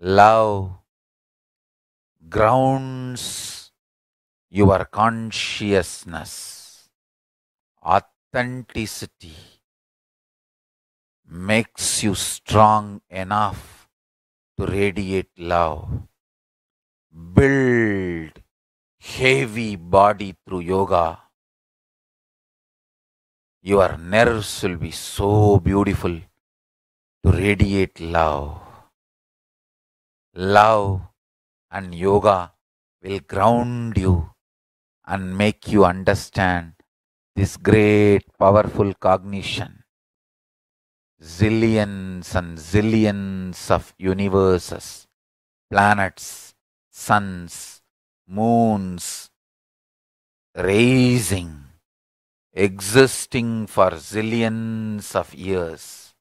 love grounds your consciousness. Authenticity makes you strong enough to radiate love. Build heavy body through yoga. Your nerves will be so beautiful to radiate love love, and yoga will ground you and make you understand this great powerful cognition. Zillions and zillions of universes, planets, suns, moons, raising, existing for zillions of years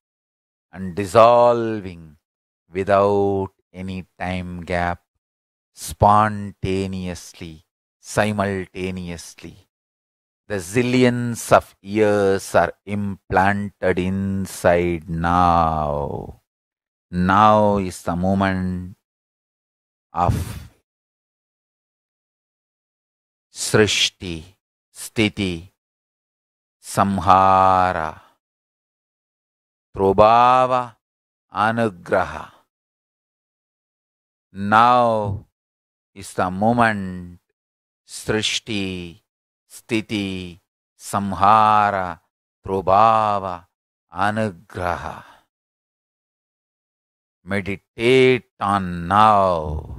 and dissolving without any time gap spontaneously, simultaneously. The zillions of years are implanted inside now. Now is the moment of Srishti, Stiti, Samhara, Prabhava, Anugraha. Now is the moment Srishti, Stiti, Samhara, Prabhava, Anugraha. Meditate on now.